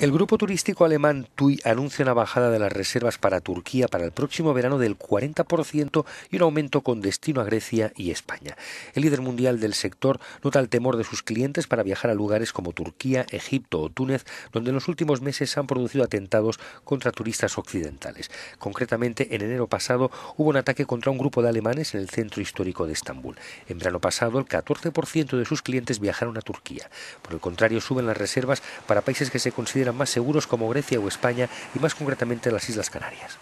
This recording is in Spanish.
El grupo turístico alemán TUI anuncia una bajada de las reservas para Turquía para el próximo verano del 40% y un aumento con destino a Grecia y España. El líder mundial del sector nota el temor de sus clientes para viajar a lugares como Turquía, Egipto o Túnez, donde en los últimos meses se han producido atentados contra turistas occidentales. Concretamente, en enero pasado hubo un ataque contra un grupo de alemanes en el centro histórico de Estambul. En verano pasado, el 14% de sus clientes viajaron a Turquía. Por el contrario, suben las reservas para países que se consideran más seguros como Grecia o España y más concretamente las Islas Canarias.